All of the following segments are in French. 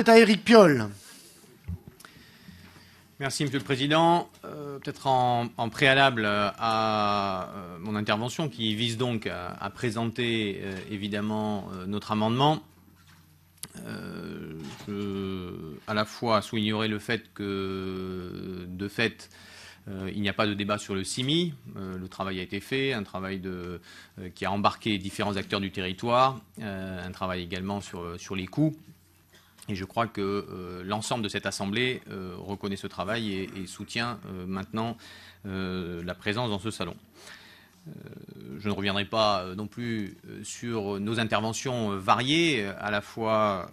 C'est à Eric Piolle. Merci, Monsieur le Président. Euh, peut-être en, préalable euh, à euh, mon intervention, qui vise donc à, présenter évidemment notre amendement, je, à la fois souligner le fait que, de fait, il n'y a pas de débat sur le CIMI. le travail a été fait, un travail qui a embarqué différents acteurs du territoire, un travail également sur les coûts. Et je crois que euh, l'ensemble de cette Assemblée euh, reconnaît ce travail et, soutient euh, maintenant la présence dans ce salon. Je ne reviendrai pas non plus sur nos interventions variées, à la fois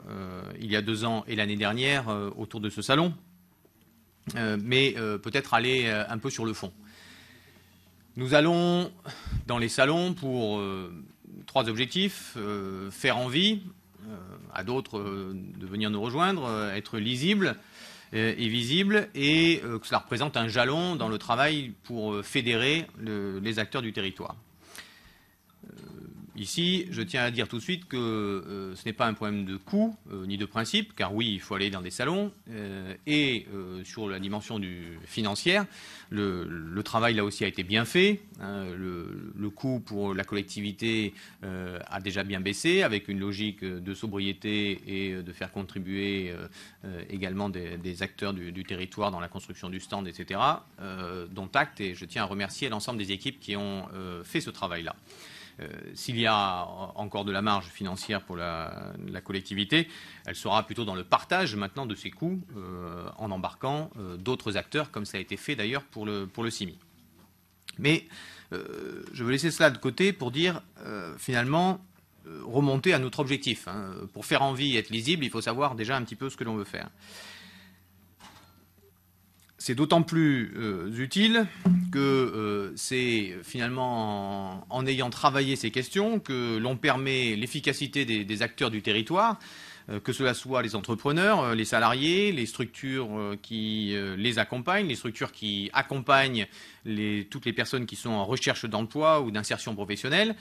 il y a deux ans et l'année dernière, autour de ce salon, mais peut-être aller un peu sur le fond. Nous allons dans les salons pour trois objectifs. faire envie, euh, à d'autres euh, de venir nous rejoindre, euh, être lisible et visible et que cela représente un jalon dans le travail pour fédérer les acteurs du territoire. Ici, je tiens à dire tout de suite que euh, ce n'est pas un problème de coût euh, ni de principe, car oui, il faut aller dans des salons. Euh, et sur la dimension financière, le, travail là aussi a été bien fait. Hein, le, coût pour la collectivité a déjà bien baissé, avec une logique de sobriété et de faire contribuer également des, acteurs du, du, territoire dans la construction du stand, etc. dont acte, et je tiens à remercier l'ensemble des équipes qui ont fait ce travail-là. Euh, s'il y a encore de la marge financière pour la, collectivité, elle sera plutôt dans le partage maintenant de ces coûts euh, en embarquant euh, d'autres acteurs, comme ça a été fait d'ailleurs pour le, pour CIMI. Mais je veux laisser cela de côté pour dire finalement remonter à notre objectif. Hein. Pour faire envie et être lisible, il faut savoir déjà un petit peu ce que l'on veut faire. C'est d'autant plus euh, utile que euh, c'est finalement en, ayant travaillé ces questions que l'on permet l'efficacité des, acteurs du territoire, euh, que cela soit les entrepreneurs, les salariés, les structures qui les accompagnent, les structures qui accompagnent toutes les personnes qui sont en recherche d'emploi ou d'insertion professionnelle.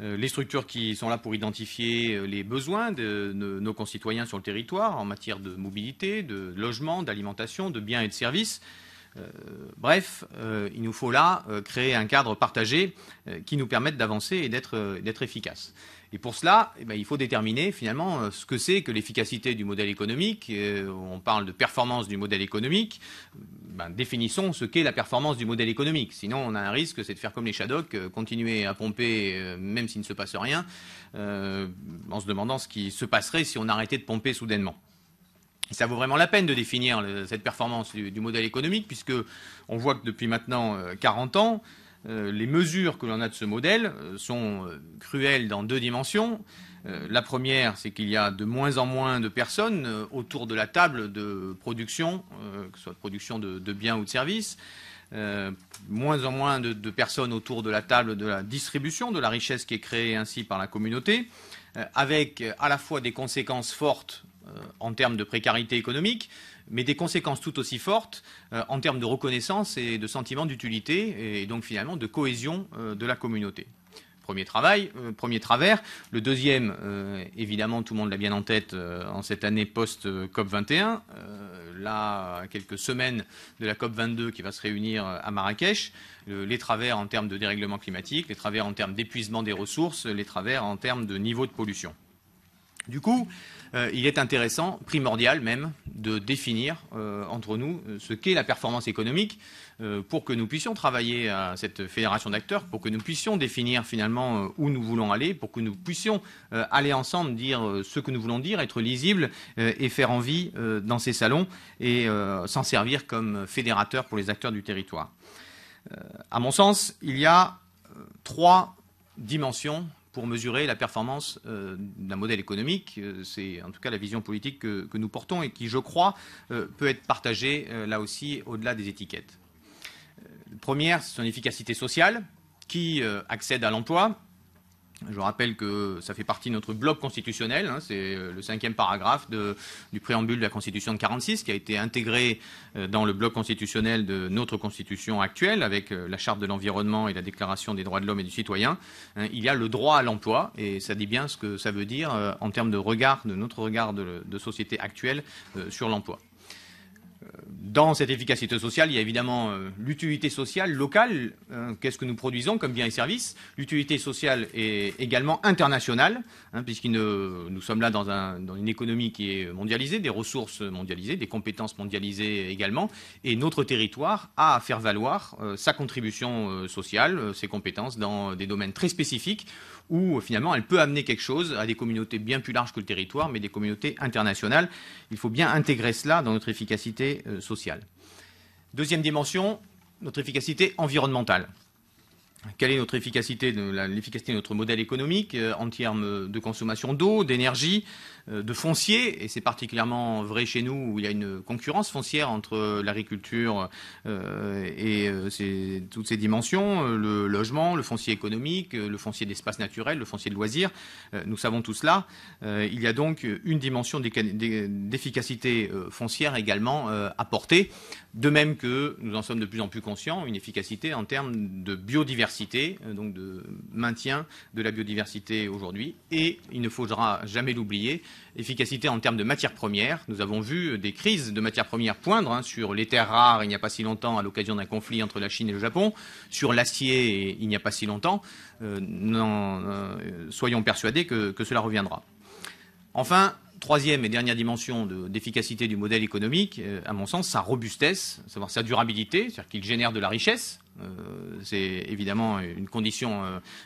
Euh, les structures qui sont là pour identifier euh, les besoins de, nos concitoyens sur le territoire en matière de mobilité, de logement, d'alimentation, de biens et de services. Euh, bref, euh, il nous faut là euh, créer un cadre partagé qui nous permette d'avancer et d'être efficace. Et pour cela, eh ben, il faut déterminer finalement ce que c'est que l'efficacité du modèle économique. on parle de performance du modèle économique. Ben, définissons ce qu'est la performance du modèle économique. Sinon, on a un risque, c'est de faire comme les Shadocks, continuer à pomper même s'il ne se passe rien, en se demandant ce qui se passerait si on arrêtait de pomper soudainement. Et ça vaut vraiment la peine de définir cette performance du, modèle économique, puisque on voit que depuis maintenant 40 euh, ans, euh, les mesures que l'on a de ce modèle euh, sont cruelles dans deux dimensions. La première, c'est qu'il y a de moins en moins de personnes autour de la table de production, que ce soit de production de, biens ou de services. moins en moins de, personnes autour de la table de la distribution de la richesse qui est créée ainsi par la communauté, avec à la fois des conséquences fortes euh, en termes de précarité économique, mais des conséquences tout aussi fortes euh, en termes de reconnaissance et de sentiment d'utilité, et donc finalement de cohésion euh, de la communauté premier travail, premier travers. Le deuxième, évidemment, tout le monde l'a bien en tête en cette année post-COP21. là, quelques semaines de la COP22 qui va se réunir à Marrakech, les travers en termes de dérèglement climatique, les travers en termes d'épuisement des ressources, les travers en termes de niveau de pollution. Du coup, euh, il est intéressant, primordial même, de définir euh, entre nous euh, ce qu'est la performance économique pour que nous puissions travailler à cette fédération d'acteurs, pour que nous puissions définir finalement où nous voulons aller, pour que nous puissions aller ensemble dire ce que nous voulons dire, être lisibles et faire envie dans ces salons et s'en servir comme fédérateur pour les acteurs du territoire. à mon sens, il y a trois dimensions pour mesurer la performance euh, d'un modèle économique. Euh, c'est en tout cas la vision politique que, nous portons et qui, je crois, euh, peut être partagée là aussi au-delà des étiquettes. première, c'est son efficacité sociale qui accède à l'emploi je rappelle que ça fait partie de notre bloc constitutionnel, hein, c'est euh, le cinquième paragraphe du préambule de la Constitution de 46 qui a été intégré euh, dans le bloc constitutionnel de notre Constitution actuelle avec euh, la Charte de l'environnement et la Déclaration des droits de l'homme et du citoyen. Hein. il y a le droit à l'emploi et ça dit bien ce que ça veut dire en termes de regard, de notre regard de, société actuelle sur l'emploi dans cette efficacité sociale, il y a évidemment euh, l'utilité sociale locale, hein, qu'est-ce que nous produisons comme biens et services. L'utilité sociale est également internationale, hein, puisque nous sommes là dans, une économie qui est mondialisée, des ressources mondialisées, des compétences mondialisées également, et notre territoire a à faire valoir euh, sa contribution euh, sociale, ses compétences dans des domaines très spécifiques, où finalement elle peut amener quelque chose à des communautés bien plus larges que le territoire, mais des communautés internationales. Il faut bien intégrer cela dans notre efficacité euh, Deuxième dimension, notre efficacité environnementale quelle est notre efficacité, l'efficacité de notre modèle économique euh, en termes de consommation d'eau, d'énergie, euh, de foncier, et c'est particulièrement vrai chez nous où il y a une concurrence foncière entre l'agriculture euh, et toutes ces dimensions, le logement, le foncier économique, le foncier d'espace naturel, le foncier de loisirs, nous savons tout cela. il y a donc une dimension d'efficacité foncière également à porter, de même que nous en sommes de plus en plus conscients, une efficacité en termes de biodiversité euh, donc de maintien de la biodiversité aujourd'hui. Et il ne faudra jamais l'oublier, efficacité en termes de matières premières. Nous avons vu euh, des crises de matières premières poindre hein, sur les terres rares il n'y a pas si longtemps à l'occasion d'un conflit entre la Chine et le Japon, sur l'acier il n'y a pas si longtemps. Euh, soyons persuadés que, cela reviendra. Enfin, troisième et dernière dimension d'efficacité du modèle économique, à mon sens, sa robustesse, savoir sa durabilité, c'est-à-dire qu'il génère de la richesse, euh, c'est évidemment une condition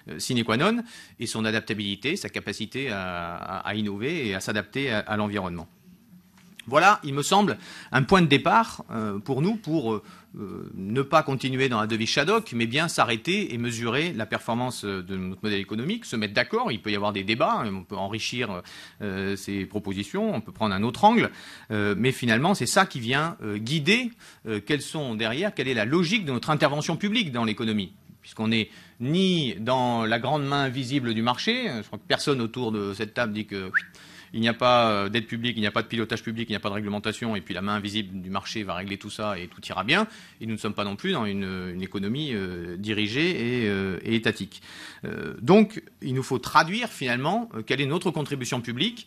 euh, sine qua non, et son adaptabilité, sa capacité à, innover et à s'adapter à l'environnement. Voilà, il me semble, un point de départ euh, pour nous pour euh, euh, ne pas continuer dans la devise Shadok, mais bien s'arrêter et mesurer la performance de notre modèle économique, se mettre d'accord. Il peut y avoir des débats, hein, on peut enrichir ces propositions, on peut prendre un autre angle, mais finalement, c'est ça qui vient guider quelles sont derrière, quelle est la logique de notre intervention publique dans l'économie puisqu'on n'est ni dans la grande main visible du marché, hein, je crois que personne autour de cette table dit que il n'y a pas euh, d'aide publique, il n'y a pas de pilotage public, il n'y a pas de réglementation, et puis la main invisible du marché va régler tout ça et tout ira bien. Et nous ne sommes pas non plus dans une, économie euh, dirigée et euh, étatique. donc, il nous faut traduire finalement quelle est notre contribution publique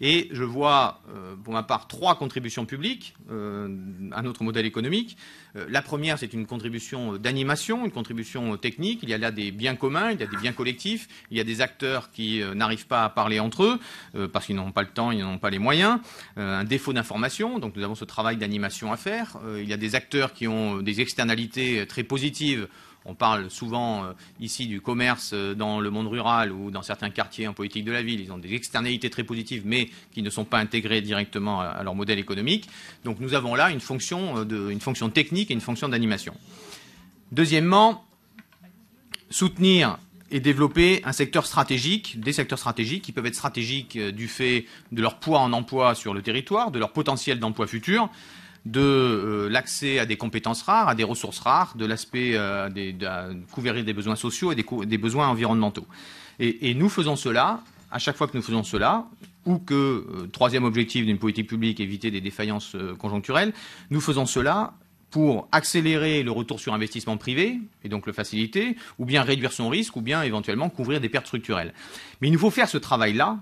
et je vois, euh, pour ma part, trois contributions publiques euh, un à notre modèle économique. Euh, la première, c'est une contribution d'animation, une contribution technique. Il y a là des biens communs, il y a des biens collectifs, il y a des acteurs qui n'arrivent pas à parler entre eux parce qu'ils n'ont pas le temps, ils n'ont pas les moyens. un défaut d'information, donc nous avons ce travail d'animation à faire. il y a des acteurs qui ont des externalités très positives on parle souvent euh, ici du commerce euh, dans le monde rural ou dans certains quartiers en politique de la ville. Ils ont des externalités très positives, mais qui ne sont pas intégrées directement à leur modèle économique. Donc nous avons là une fonction, euh, une fonction technique et une fonction d'animation. Deuxièmement, soutenir et développer un secteur stratégique, des secteurs stratégiques qui peuvent être stratégiques du fait de leur poids en emploi sur le territoire, de leur potentiel d'emploi futur, de euh, l'accès à des compétences rares, à des ressources rares, de l'aspect euh, de, euh, couvrir des besoins sociaux et des, besoins environnementaux. Et, nous faisons cela, à chaque fois que nous faisons cela, ou que, troisième objectif d'une politique publique, éviter des défaillances conjoncturelles, nous faisons cela pour accélérer le retour sur investissement privé, et donc le faciliter, ou bien réduire son risque, ou bien éventuellement couvrir des pertes structurelles. Mais il nous faut faire ce travail-là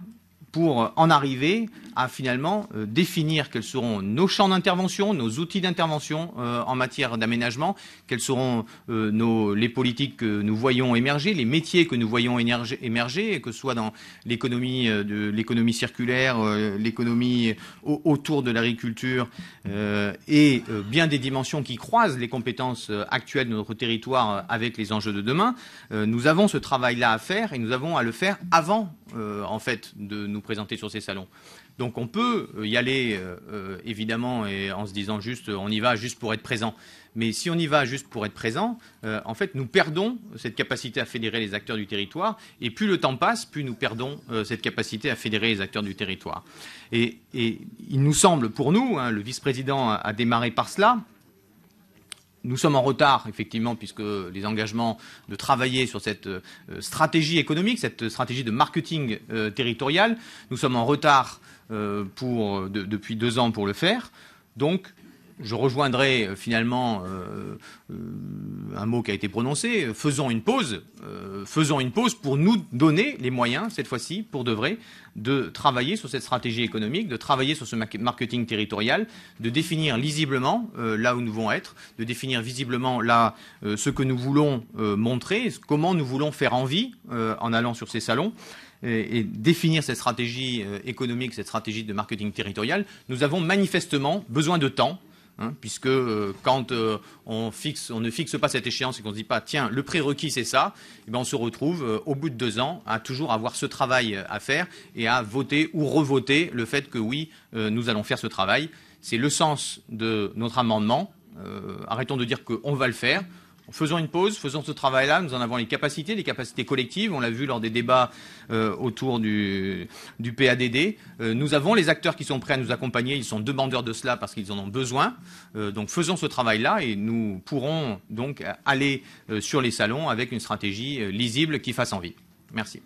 pour en arriver à finalement euh, définir quels seront nos champs d'intervention, nos outils d'intervention euh, en matière d'aménagement, quelles seront euh, les politiques que nous voyons émerger, les métiers que nous voyons émerger, que ce soit dans l'économie circulaire, l'économie autour de l'agriculture et bien des dimensions qui croisent les compétences actuelles de notre territoire avec les enjeux de demain. nous avons ce travail-là à faire et nous avons à le faire avant euh, en fait, de nous présenter sur ces salons. Donc on peut euh, y aller, euh, évidemment, et en se disant juste, on y va juste pour être présent. Mais si on y va juste pour être présent, en fait, nous perdons cette capacité à fédérer les acteurs du territoire. Et plus le temps passe, plus nous perdons cette capacité à fédérer les acteurs du territoire. Et, il nous semble, pour nous, hein, le vice-président a, démarré par cela, nous sommes en retard, effectivement, puisque les engagements de travailler sur cette euh, stratégie économique, cette stratégie de marketing euh, territorial, nous sommes en retard euh, pour, depuis deux ans pour le faire. Donc, je rejoindrai euh, finalement euh, euh, un mot qui a été prononcé, faisons une pause, faisons une pause pour nous donner les moyens, cette fois-ci, pour de vrai, de travailler sur cette stratégie économique, de travailler sur ce marketing territorial, de définir lisiblement là où nous voulons être, de définir visiblement là ce que nous voulons montrer, comment nous voulons faire envie en allant sur ces salons et, définir cette stratégie économique, cette stratégie de marketing territorial, nous avons manifestement besoin de temps Hein, puisque euh, quand euh, on, ne fixe pas cette échéance et qu'on ne se dit pas, tiens, le prérequis c'est ça, eh ben, on se retrouve euh, au bout de deux ans à toujours avoir ce travail à faire et à voter ou revoter le fait que oui, nous allons faire ce travail. C'est le sens de notre amendement. arrêtons de dire qu'on va le faire. Faisons une pause, faisons ce travail-là. Nous en avons les capacités, les capacités collectives. On l'a vu lors des débats euh, autour du, PADD. Euh, nous avons les acteurs qui sont prêts à nous accompagner. Ils sont demandeurs de cela parce qu'ils en ont besoin. Euh, donc faisons ce travail-là et nous pourrons donc aller sur les salons avec une stratégie lisible qui fasse envie. Merci.